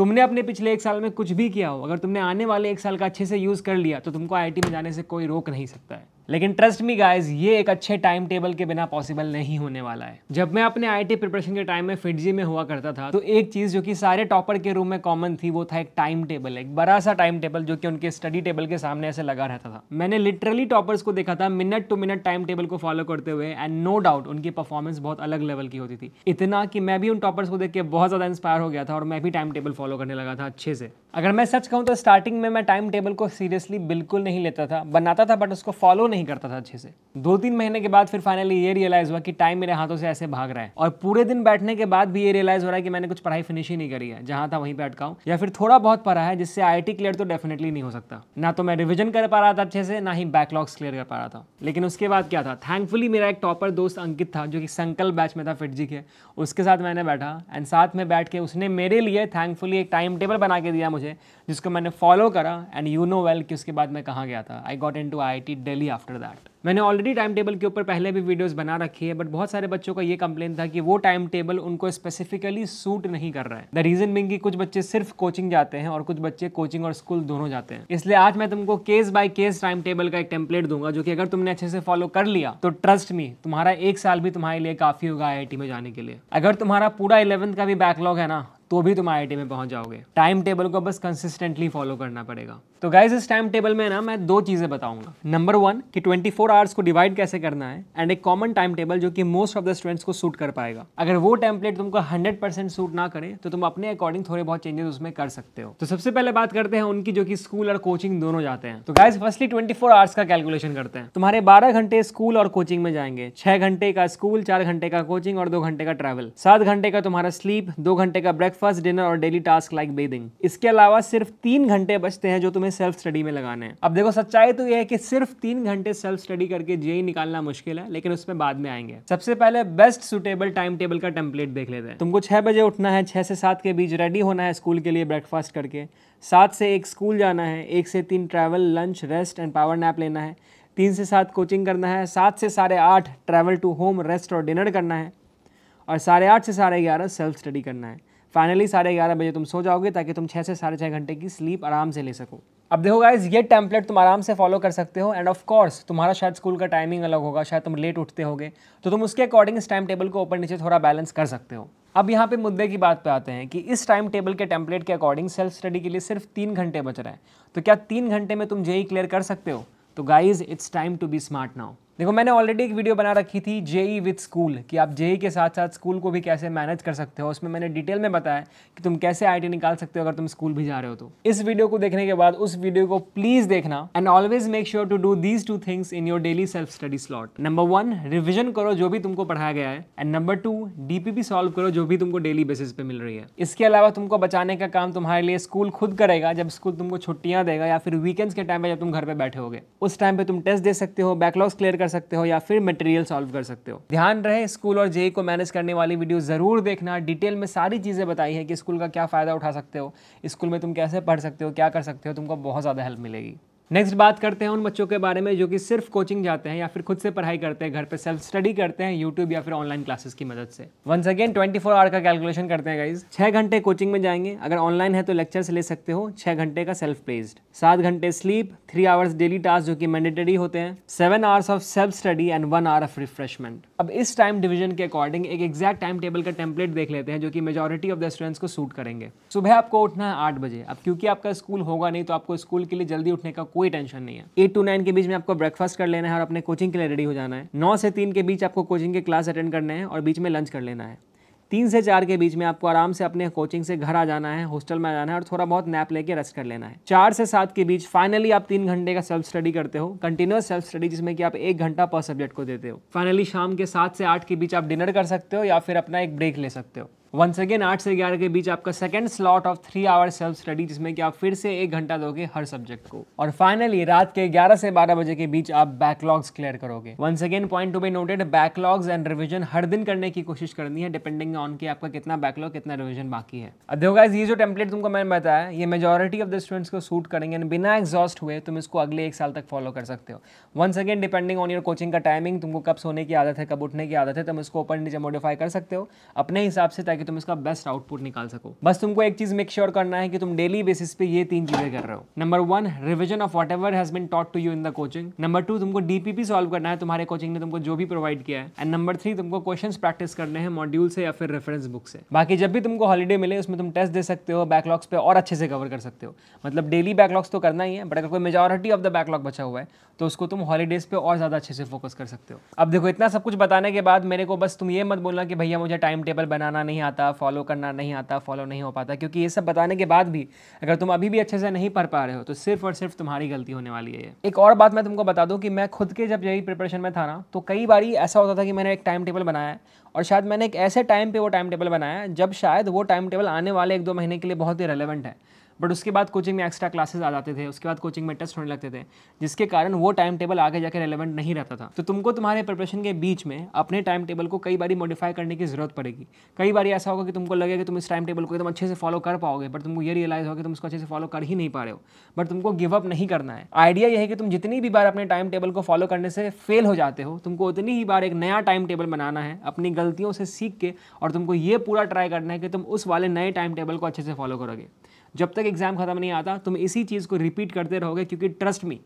तुमने अपने पिछले एक साल में कुछ भी किया हो अगर तुमने आने वाले एक साल का अच्छे से यूज़ कर लिया तो तुमको आई में जाने से कोई रोक नहीं सकता है लेकिन ट्रस्ट मी गाइज ये एक अच्छे टाइम टेबल के बिना पॉसिबल नहीं होने वाला है जब मैं अपने आईटी प्रिपरेशन के टाइम में फिटजी में हुआ करता था तो एक चीज जो कि सारे टॉपर के रूम में कॉमन थी वो था एक टाइम टेबल एक बड़ा सा टाइम टेबल जो कि उनके स्टडी टेबल के सामने ऐसे लगा रहता था मैंने लिटरली टॉपर्स को देखा था minute to minute time table को फॉलो करते हुए एंड नो डाउट उनकी परफॉर्मेंस बहुत अलग लेवल की होती थी इतना कि मैं भी उन टॉपर्स को देख के बहुत ज़्यादा इंस्पायर हो गया था और मैं भी टाइम टेबल फॉलो करने लगा था अच्छे से अगर मैं सच कहूँ तो स्टार्टिंग में मैं टाइम टेबल को सीरियसली बिल्कुल नहीं लेता था बनाता था बट उसको फॉलो नहीं नहीं करता था अच्छे से दो तीन महीने के बाद फिर फाइनली ये रियलाइज़ हुआ कि टाइम मेरे हाथों से ऐसे भाग रहा है और पूरे दिन बैठने के बाद भी ये रियलाइज़ हो रहा है कि मैंने कुछ पढ़ाई फिनिश ही नहीं करी है जहां था वहीं पे अटकाऊ या फिर थोड़ा बहुत पढ़ा है जिससे आई क्लियर तो डेफिनेटली नहीं हो सकता ना तो मैं रिविजन कर पा रहा था अच्छे से ना ही बैकलॉग्स क्लियर कर पा रहा था लेकिन उसके बाद क्या था थैंकफुली मेरा एक टॉपर दोस्त अंकित था जो कि संकल्प बैच में था फिटजी के उसके साथ मैंने बैठा एंड साथ में बैठ के उसने मेरे लिए थैंकफुली एक टाइम टेबल बना के दिया मुझे जिसको मैंने फॉलो करा एंड यू नो वेल कि उसके बाद मैं कहाँ गया था I got in to I I T Delhi after after that मैंने ऑलरेडी टाइम टेबल के ऊपर पहले भी वीडियोस बना रखी है बट बहुत सारे बच्चों का ये कंप्लेन था कि वो टाइम टेबल उनको स्पेसिफिकली सूट नहीं कर रहा है द रीजन बिंग कि कुछ बच्चे सिर्फ कोचिंग जाते हैं और कुछ बच्चे कोचिंग और स्कूल दोनों जाते हैं इसलिए आज मैं तुमको case by case time table का एक टेम्पलेट दूंगा जो कि अगर तुमने अच्छे से फॉलो कर लिया तो ट्रस्ट मी तुम्हारा एक साल भी तुम्हारे लिए काफी होगा आई में जाने के लिए अगर तुम्हारा पूरा इलेवंथ का भी बैकलॉग है ना तो भी तुम आई में पहुंच जाओगे टाइम टेबल को बस कंसिस्टेंटली फॉलो करना पड़ेगा तो गाइज इस टाइम टेबल में ना मैं दो चीज़ें बताऊंगा नंबर वन कि 24 फोर आवर्स को डिवाइड कैसे करना है एंड एक कॉमन टाइम टेबल जो कि मोस्ट ऑफ द स्टूडेंट्स को सूट कर पाएगा अगर वो टेम्पलेट तुमको 100 परसेंट सूट ना करे तो तुम अपने अकॉर्डिंग थोड़े बहुत चेंजेस उसमें कर सकते हो तो सबसे पहले बात करते हैं उनकी जो कि स्कूल और कोचिंग दोनों जाते हैं तो गाइज फर्स्टली ट्वेंटी आवर्स का कैलकुलेशन करते हैं तुम्हारे बारह घंटे स्कूल और कोचिंग में जाएंगे छह घंटे का स्कूल चार घंटे का कोचिंग और दो घंटे का ट्रैवल सात घंटे का तुम्हारा स्लीप दो घंटे का ब्रेकफास्ट डिनर और डेली टास्क लाइक बेदिंग इसके अलावा सिर्फ तीन घंटे बचते हैं जो तुम्हें हमें सेल्फ स्टडी में लगाने हैं अब देखो सच्चाई तो यह है कि सिर्फ तीन घंटे सेल्फ स्टडी करके जेई e निकालना मुश्किल है लेकिन उसमें बाद में आएंगे सबसे पहले बेस्ट सुटेबल टाइम टेबल का टेम्पलेट देख लेते हैं तुमको छह बजे उठना है छह से सात के बीच रेडी होना है स्कूल के लिए ब्रेकफास्ट करके सात से एक स्कूल जाना है एक से तीन travel lunch rest and power nap लेना है तीन से सात कोचिंग करना है सात से साढ़े आठ ट्रैवल टू होम रेस्ट और डिनर करना है और साढ़े आठ से साढ़े ग्यारह सेल्फ स्टडी करना है फाइनली साढ़े ग्यारह बजे तुम सो जाओगे ताकि तुम छः से साढ़े छः घंटे की स्लीप आराम से ले सको अब देखो गाइज ये टेम्पलेट तुम आराम से फॉलो कर सकते हो एंड ऑफ कोर्स तुम्हारा शायद स्कूल का टाइमिंग अलग होगा शायद तुम लेट उठते होगे तो तुम उसके अकॉर्डिंग इस टाइम टेबल को ऊपर नीचे थोड़ा बैलेंस कर सकते हो अब यहाँ पे मुद्दे की बात पे आते हैं कि इस टाइम टेबल के टेम्पलेट के अकॉर्डिंग सेल्फ स्टडी के लिए सिर्फ तीन घंटे बच रहे हैं तो क्या तीन घंटे में तुम जेई क्लियर e कर सकते हो तो guys it's time to be smart now देखो मैंने ऑलरेडी एक वीडियो बना रखी थी जेई विद स्कूल कि आप जेई e के साथ साथ स्कूल को भी कैसे मैनेज कर सकते हो उसमें मैंने डिटेल में बताया कि तुम कैसे आई निकाल सकते हो अगर तुम स्कूल भी जा रहे हो तो इस वीडियो को देखने के बाद उस वीडियो को प्लीज देखना and always make sure to do these two things in your daily self study slot number one revision करो जो भी तुमको पढ़ाया गया है and number two DPP solve करो जो भी तुमको डेली बेसिस पे मिल रही है इसके अलावा तुमको बचाने का काम तुम्हारे लिए स्कूल खुद करेगा जब स्कूल तुमको छुट्टियां देगा या फिर वीकेंड्स के टाइम पे जब तुम घर पे बैठे होगे उस टाइम पे तुम टेस्ट दे सकते हो बैकलॉग्स क्लियर कर सकते हो या फिर मटेरियल सॉल्व कर सकते हो ध्यान रहे स्कूल और जेई e e को मैनेज करने वाली वीडियो ज़रूर देखना डिटेल में सारी चीज़ें बताई है कि स्कूल का क्या फ़ायदा उठा सकते हो स्कूल में तुम कैसे पढ़ सकते हो क्या कर सकते हो तुमको बहुत ज़्यादा हेल्प मिलेगी नेक्स्ट बात करते हैं उन बच्चों के बारे में जो कि सिर्फ कोचिंग जाते हैं या फिर खुद से पढ़ाई करते हैं घर पे सेल्फ स्टडी करते हैं यूट्यूब या फिर ऑनलाइन क्लासेस की मदद से वंस अगेन 24 फोर आवर का कैलकुलेशन करते हैं गाइज छह घंटे कोचिंग में जाएंगे अगर ऑनलाइन है तो लेक्चर्स ले सकते हो छह घंटे का सेल्फ प्लेस्ड सात घंटे sleep three hours daily task जो कि मैंडेटरी होते हैं seven hours of self study and one hour of refreshment अब इस टाइम डिवीजन के अकॉर्डिंग एक एग्जैक्ट टाइम टेबल का टेम्पलेट देख लेते हैं जो कि मेजॉरिटी ऑफ द स्टूडेंट्स को सूट करेंगे सुबह आपको उठना है आठ बजे अब क्योंकि आपका स्कूल होगा नहीं तो आपको स्कूल के लिए जल्दी उठने का कोई टेंशन नहीं है एट टू नाइन के बीच में आपको ब्रेकफास्ट कर लेना है और अपने कोचिंग के लिए रेडी हो जाना है नौ से तीन के बीच आपको कोचिंग के क्लास अटेंड करने हैं और बीच में लंच कर लेना है तीन से चार के बीच में आपको आराम से अपने कोचिंग से घर आ जाना है हॉस्टल में आ जाना है और थोड़ा बहुत नैप लेके रेस्ट कर लेना है चार से सात के बीच फाइनली आप तीन घंटे का सेल्फ स्टडी करते हो कंटिन्यूस सेल्फ स्टडी जिसमें कि आप एक घंटा पर सब्जेक्ट को देते हो फाइनली शाम के सात से आठ के बीच आप डिनर कर सकते हो या फिर अपना एक ब्रेक ले सकते हो वंस अगेन आठ से ग्यारह के बीच आपका second slot of three hour self study जिसमें कि आप फिर से एक घंटा दोगे हर सब्जेक्ट को और फाइनली रात के ग्यारह से बारह बजे के बीच आप बैकलॉग्स क्लियर करोगे once again point to be noted backlogs and revision हर दिन करने की कोशिश करनी है डिपेंडिंग ऑन की आपका कितना बैकलॉग कितना रिविजन बाकी है अध्योगाइज ये जो टेम्पलेट तुमको मैंने बताया ये मेजोरिटी ऑफ द स्टूडेंट्स को सूट करेंगे एंड बिना एग्जॉस्ट हुए तुम इसको अगले एक साल तक फॉलो कर सकते हो once again depending on your coaching का टाइमिंग तुमको कब सोने की आदत है कब उठने की आदत है तुम इसको ओपन नीचे मॉडिफाई कर सकते हो अपने हिसाब से ताकि ताकि तुम इसका बेस्ट आउटपुट निकाल सको बस तुमको एक चीज मेक श्योर करना है कि तुम डेली बेसिस पे ये तीन चीजें कर रहे हो number one revision of whatever has been taught to you in the coaching number two तुमको डीपीपी सॉल्व करना है तुम्हारे कोचिंग ने तुमको जो भी प्रोवाइड किया है एंड नंबर थ्री तुमको क्वेश्चन प्रैक्टिस करने हैं मॉड्यूल से या फिर रेफरेंस बुक से बाकी जब भी तुमको हॉलीडे मिले उसमें तुम टेस्ट दे सकते हो बैकलॉग्स पे और अच्छे से कवर कर सकते हो मतलब डेली बैकलॉग्स तो करना ही है बट अगर कोई मेजोरिटी ऑफ द बैकलॉग बचा हुआ है तो उसको तुम हॉलीडेज पे और ज़्यादा अच्छे से फोकस कर सकते हो अब देखो इतना सब कुछ बताने के बाद मेरे को बस तुम ये मत बोलना कि भैया मुझे टाइम टेबल बनाना नहीं आता आता फॉलो करना नहीं आता फॉलो नहीं हो पाता क्योंकि ये सब बताने के बाद भी अगर तुम अभी भी अच्छे से नहीं पढ़ पा रहे हो तो सिर्फ और सिर्फ तुम्हारी गलती होने वाली है एक और बात मैं तुमको बता दूँ कि मैं खुद के जब यही प्रिपरेशन में था ना तो कई बार ऐसा होता था कि मैंने एक टाइम टेबल बनाया और शायद मैंने एक ऐसे टाइम पर वो टाइम टेबल बनाया जब शायद वो टाइम टेबल आने वाले एक दो महीने के लिए बहुत ही रेलिवेंट है बट उसके बाद कोचिंग में एक्स्ट्रा क्लासेस आ जाते थे उसके बाद कोचिंग में टेस्ट होने लगते थे जिसके कारण वो टाइम टेबल आगे जाकर रेलिवेंट नहीं रहता था तो तुमको तुम्हारे प्रिपरेशन के बीच में अपने टाइम टेबल को कई बार मॉडिफाई करने की ज़रूरत पड़ेगी कई बार ऐसा होगा कि तुमको लगे कि तुम इस टाइम टेबल को एकदम अच्छे से फॉलो कर पाओगे बट तुमको ये रियलाइज़ होगा कि तुम उसको अच्छे से फॉलो कर ही नहीं पा रहे हो बट तुमको गिव अप नहीं करना है आइडिया यह है कि तुम जितनी भी बार अपने टाइम टेबल को फॉलो करने से फेल हो जाते हो तुमको उतनी ही बार एक नया टाइम टेबल बनाना है अपनी गलतियों से सीख के और तुमको ये पूरा ट्राई करना है कि तुम उस वाले नए टाइम टेबल को अच्छे से फॉलो करोगे जब तक एग्ज़ाम ख़त्म नहीं आता तुम इसी चीज़ को रिपीट करते रहोगे क्योंकि ट्रस्ट मी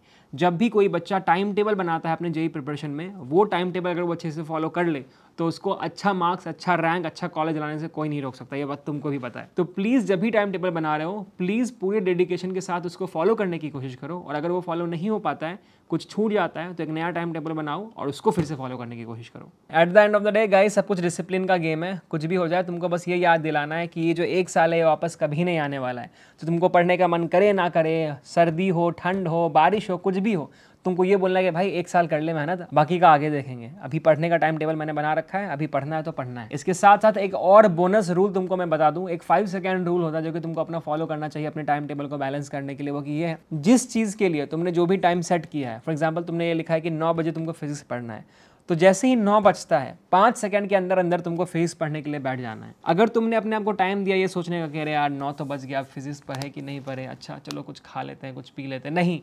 जब भी कोई बच्चा टाइम टेबल बनाता है अपने जेई प्रिपरेशन e e में वो टाइम टेबल अगर वो अच्छे से फॉलो कर ले तो उसको अच्छा मार्क्स अच्छा रैंक अच्छा कॉलेज लाने से कोई नहीं रोक सकता ये बात तुमको भी पता है तो प्लीज़ जब भी टाइम टेबल बना रहे हो प्लीज़ पूरे डेडिकेशन के साथ उसको फॉलो करने की कोशिश करो और अगर वो फॉलो नहीं हो पाता है कुछ छूट जाता है तो एक नया टाइम टेबल बनाओ और उसको फिर से फॉलो करने की कोशिश करो at the end of the day guys सब कुछ डिसिप्लिन का गेम है कुछ भी हो जाए तुमको बस ये याद दिलाना है कि ये जो एक साल है ये वापस कभी नहीं आने वाला है तो तुमको पढ़ने का मन करे ना करे सर्दी हो ठंड हो बारिश हो कुछ भी हो तुमको ये बोलना है कि भाई एक साल कर ले मेहनत बाकी का आगे देखेंगे अभी पढ़ने का टाइम टेबल मैंने बना रखा है अभी पढ़ना है तो पढ़ना है इसके साथ साथ एक और बोनस रूल तुमको मैं बता दूं एक फाइव सेकेंड रूल होता है जो कि तुमको अपना फॉलो करना चाहिए अपने टाइम टेबल को बैलेंस करने के लिए वो कि ये है जिस चीज़ के लिए तुमने जो भी टाइम सेट किया है फॉर एग्जाम्पल तुमने ये लिखा है कि नौ बजे तुमको फिजिक्स पढ़ना है तो जैसे ही नौ बजता है पाँच सेकंड के अंदर अंदर तुमको फिजिक्स पढ़ने के लिए बैठ जाना है अगर तुमने अपने आप को टाइम दिया ये सोचने का कह रहे यार नौ तो बज गया फिजिक्स पढ़े कि नहीं पढ़े अच्छा चलो कुछ खा लेते हैं कुछ पी लेते हैं नहीं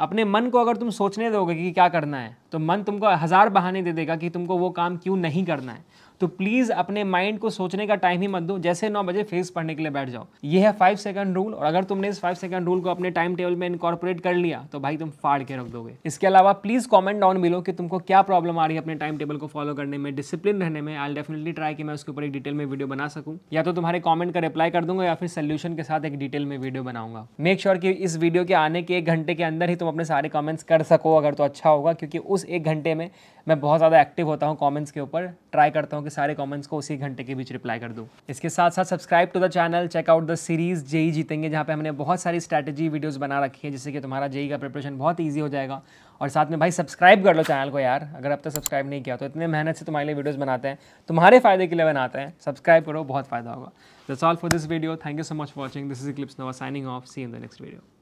अपने मन को अगर तुम सोचने दोगे कि क्या करना है तो मन तुमको हज़ार बहाने दे देगा कि तुमको वो काम क्यों नहीं करना है तो प्लीज़ अपने माइंड को सोचने का टाइम ही मत दो जैसे नौ बजे फेस पढ़ने के लिए बैठ जाओ ये है फाइव सेकंड रूल और अगर तुमने इस फाइव सेकंड रूल को अपने टाइम टेबल में इनकॉर्पोरेट कर लिया तो भाई तुम फाड़ के रख दोगे इसके अलावा प्लीज़ कॉमेंट डाउन मिलो कि तुमको क्या प्रॉब्लम आ रही है अपने टाइम टेबल को फॉलो करने में डिसिप्लिन रहने में आई डेफिनेटली ट्राई कि मैं उसके ऊपर एक डिटेल में वीडियो बना सकूँ या तो तुम्हारे कॉमेंट का रिप्लाई कर दूंगा या फिर सोल्यूशन के साथ एक डिटेल में वीडियो बनाऊंगा मेक श्योर sure कि इस वीडियो के आने के एक घंटे के अंदर ही तुम अपने सारे कमेंट्स कर सको अगर तो अच्छा होगा क्योंकि उस एक घंटे में मैं बहुत ज़्यादा एक्टिव होता हूँ कमेंट्स के ऊपर ट्राई करता हूँ कि सारे कमेंट्स को उसी घंटे के बीच रिप्लाई कर दूँ इसके साथ साथ subscribe to the channel check out the series J E जीतेंगे जहाँ पर हमने बहुत सारी स्ट्रैटेजी वीडियोज़ बना रखी है जिससे कि तुम्हारा जेई e का प्रिपरेशन बहुत ईजी हो जाएगा और साथ में भाई सब्सक्राइब कर लो चैनल को यार अगर अब तक सब्सक्राइब नहीं किया तो इतने मेहनत से तुम्हारे लिए वीडियोज़ बनाते हैं तुम्हारे फायदे के लिए बनाते हैं सब्सक्राइब करो बहुत फ़ायदा होगा that's all for this video thank you so much watching this is clips Nova signing off see in the next video